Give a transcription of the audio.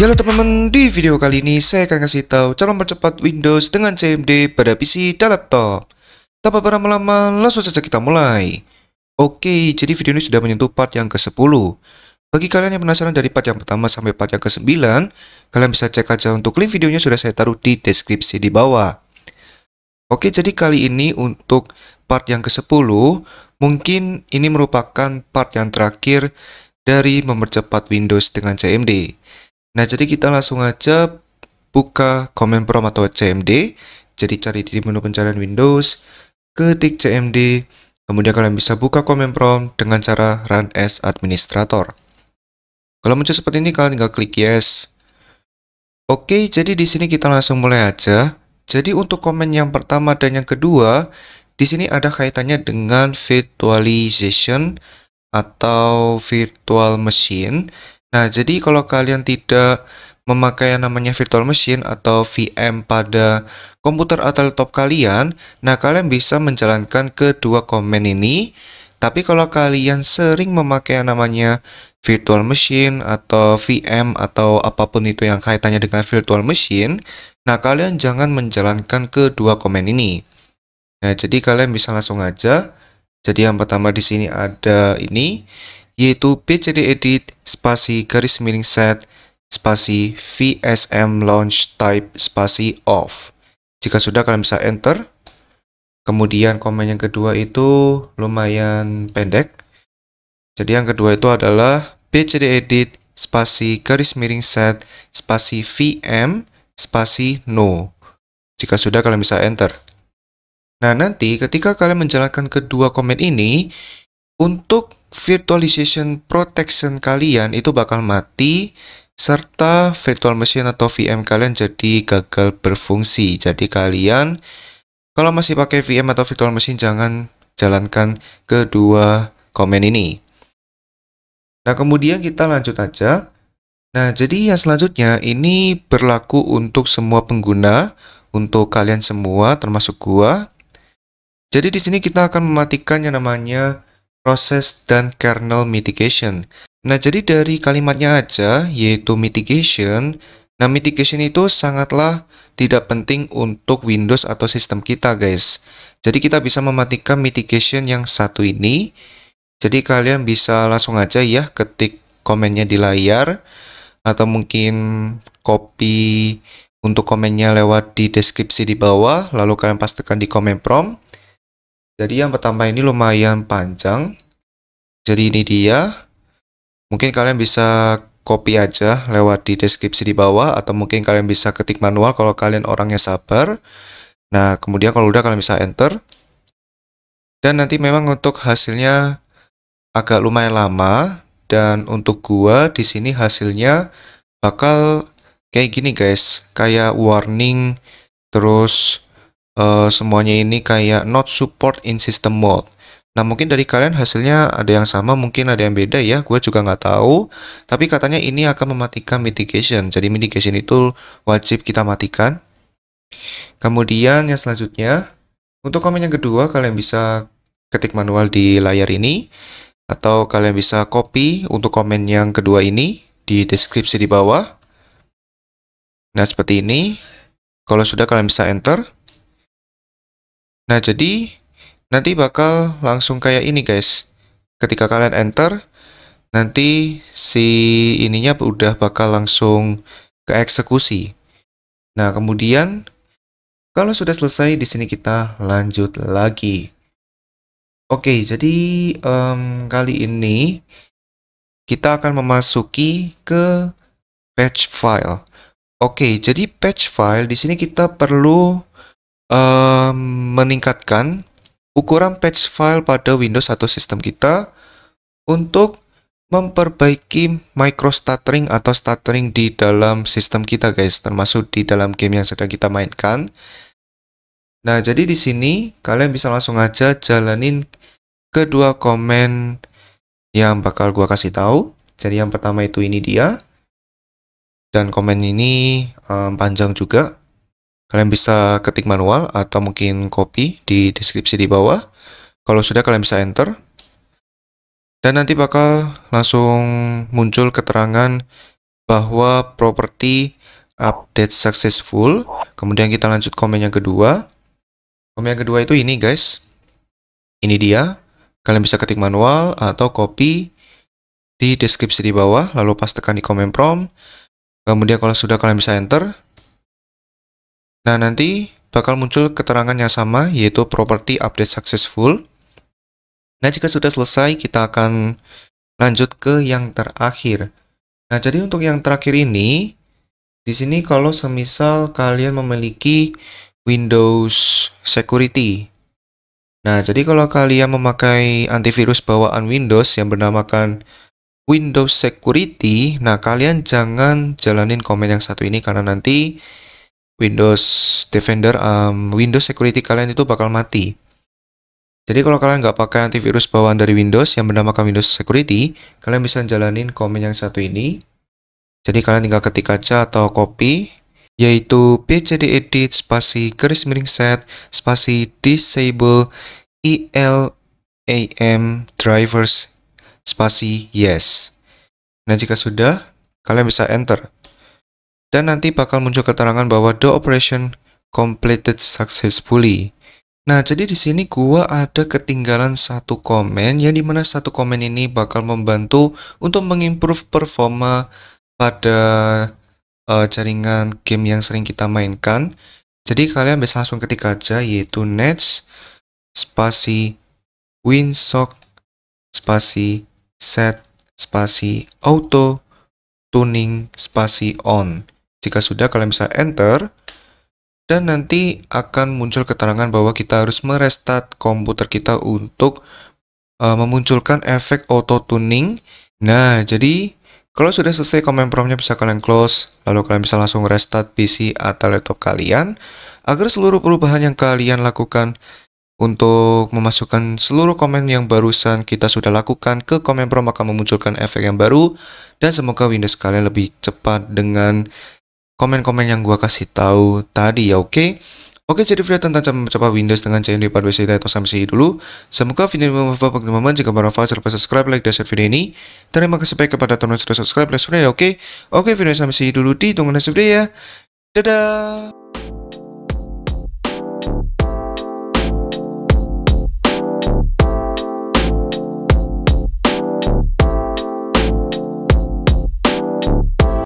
Ya Halo teman-teman, di video kali ini saya akan kasih tahu cara mempercepat Windows dengan CMD pada PC dan laptop. Tanpa berlama-lama, langsung saja kita mulai. Oke, jadi video ini sudah menyentuh part yang ke-10. Bagi kalian yang penasaran dari part yang pertama sampai part yang ke-9, kalian bisa cek aja untuk link videonya sudah saya taruh di deskripsi di bawah. Oke, jadi kali ini untuk part yang ke-10, mungkin ini merupakan part yang terakhir dari mempercepat Windows dengan CMD. Nah, jadi kita langsung aja buka Command Prompt atau CMD. Jadi cari di menu pencarian Windows, ketik CMD, kemudian kalian bisa buka Command Prompt dengan cara Run as Administrator. Kalau muncul seperti ini, kalian tinggal klik Yes. Oke, jadi di sini kita langsung mulai aja. Jadi untuk komen yang pertama dan yang kedua, di sini ada kaitannya dengan virtualization atau virtual machine. Nah, jadi kalau kalian tidak memakai yang namanya virtual machine atau VM pada komputer atau laptop kalian, nah kalian bisa menjalankan kedua komen ini. Tapi kalau kalian sering memakai yang namanya virtual machine atau VM atau apapun itu yang kaitannya dengan virtual machine, nah kalian jangan menjalankan kedua komen ini. Nah, jadi kalian bisa langsung aja. Jadi yang pertama di sini ada ini, yaitu PCD edit spasi garis miring set spasi VSM launch type spasi off. Jika sudah kalian bisa enter. Kemudian komen yang kedua itu lumayan pendek. Jadi yang kedua itu adalah PCD edit spasi garis miring set spasi VM spasi no. Jika sudah kalian bisa enter. Nah, nanti ketika kalian menjalankan kedua komen ini untuk virtualization protection kalian itu bakal mati serta virtual machine atau VM kalian jadi gagal berfungsi. Jadi kalian kalau masih pakai VM atau virtual machine jangan jalankan kedua komen ini. Nah, kemudian kita lanjut aja. Nah, jadi yang selanjutnya ini berlaku untuk semua pengguna, untuk kalian semua termasuk gua. Jadi di sini kita akan mematikan yang namanya proses, dan kernel mitigation. Nah, jadi dari kalimatnya aja, yaitu mitigation, nah mitigation itu sangatlah tidak penting untuk Windows atau sistem kita, guys. Jadi kita bisa mematikan mitigation yang satu ini. Jadi kalian bisa langsung aja ya ketik komennya di layar, atau mungkin copy untuk komennya lewat di deskripsi di bawah, lalu kalian pastikan di komen prompt. Jadi yang pertama ini lumayan panjang. Jadi ini dia. Mungkin kalian bisa copy aja lewat di deskripsi di bawah atau mungkin kalian bisa ketik manual kalau kalian orangnya sabar. Nah, kemudian kalau udah kalian bisa enter. Dan nanti memang untuk hasilnya agak lumayan lama dan untuk gua di sini hasilnya bakal kayak gini guys, kayak warning terus uh, semuanya ini kayak not support in system mode. Nah mungkin dari kalian hasilnya ada yang sama, mungkin ada yang beda ya, gue juga nggak tahu. Tapi katanya ini akan mematikan mitigation, jadi mitigation itu wajib kita matikan. Kemudian yang selanjutnya, untuk komen yang kedua kalian bisa ketik manual di layar ini, atau kalian bisa copy untuk komen yang kedua ini di deskripsi di bawah. Nah seperti ini, kalau sudah kalian bisa enter. Nah, jadi nanti bakal langsung kayak ini guys. Ketika kalian enter, nanti si ininya udah bakal langsung ke eksekusi. Nah, kemudian kalau sudah selesai di sini kita lanjut lagi. Oke, jadi um, kali ini kita akan memasuki ke patch file. Oke, jadi patch file di sini kita perlu meningkatkan ukuran patch file pada Windows atau sistem kita untuk memperbaiki micro stuttering atau stuttering di dalam sistem kita guys, termasuk di dalam game yang sedang kita mainkan. Nah, jadi di sini kalian bisa langsung aja jalanin kedua komen yang bakal gua kasih tahu. Jadi yang pertama itu ini dia. Dan komen ini um, panjang juga. Kalian bisa ketik manual atau mungkin copy di deskripsi di bawah. Kalau sudah kalian bisa enter. Dan nanti bakal langsung muncul keterangan bahwa properti update successful. Kemudian kita lanjut komen yang kedua. Komen yang kedua itu ini guys. Ini dia. Kalian bisa ketik manual atau copy di deskripsi di bawah, lalu pas tekan di komen prompt. Kemudian kalau sudah kalian bisa enter, Nah, nanti bakal muncul keterangan yang sama, yaitu property update successful. Nah, jika sudah selesai, kita akan lanjut ke yang terakhir. Nah, jadi untuk yang terakhir ini, di sini kalau semisal kalian memiliki Windows Security. Nah, jadi kalau kalian memakai antivirus bawaan Windows yang bernamakan Windows Security, nah kalian jangan jalanin komen yang satu ini karena nanti Windows Defender, um, Windows Security kalian itu bakal mati. Jadi kalau kalian nggak pakai antivirus bawaan dari Windows yang bernama Windows Security, kalian bisa jalanin komen yang satu ini. Jadi kalian tinggal ketik aja atau copy, yaitu pcdedit spasi keris miring set spasi disable ELAM drivers spasi yes. Nah jika sudah, kalian bisa enter dan nanti bakal muncul keterangan bahwa the operation completed successfully. Nah, jadi di sini gua ada ketinggalan satu komen yang dimana satu komen ini bakal membantu untuk mengimprove performa pada uh, jaringan game yang sering kita mainkan. Jadi kalian bisa langsung ketik aja yaitu nets spasi winsock spasi set spasi auto tuning spasi on. Jika sudah, kalian bisa enter. Dan nanti akan muncul keterangan bahwa kita harus merestart komputer kita untuk uh, memunculkan efek auto tuning. Nah, jadi kalau sudah selesai command promptnya bisa kalian close, lalu kalian bisa langsung restart PC atau laptop kalian agar seluruh perubahan yang kalian lakukan untuk memasukkan seluruh komen yang barusan kita sudah lakukan ke komen prompt akan memunculkan efek yang baru dan semoga Windows kalian lebih cepat dengan komen-komen yang gue kasih tahu tadi ya, oke? Okay? Oke, jadi video tentang cara mencoba Windows dengan CMD pada basic itu sampai sini dulu. Semoga video ini bermanfaat bagi teman-teman. Jika bermanfaat, jangan lupa subscribe, like, dan share video ini. Terima kasih baik kepada teman-teman sudah subscribe, like, sudah ya, oke? Okay? Oke, video sampai sini dulu. di tunggu video ya. Dadah!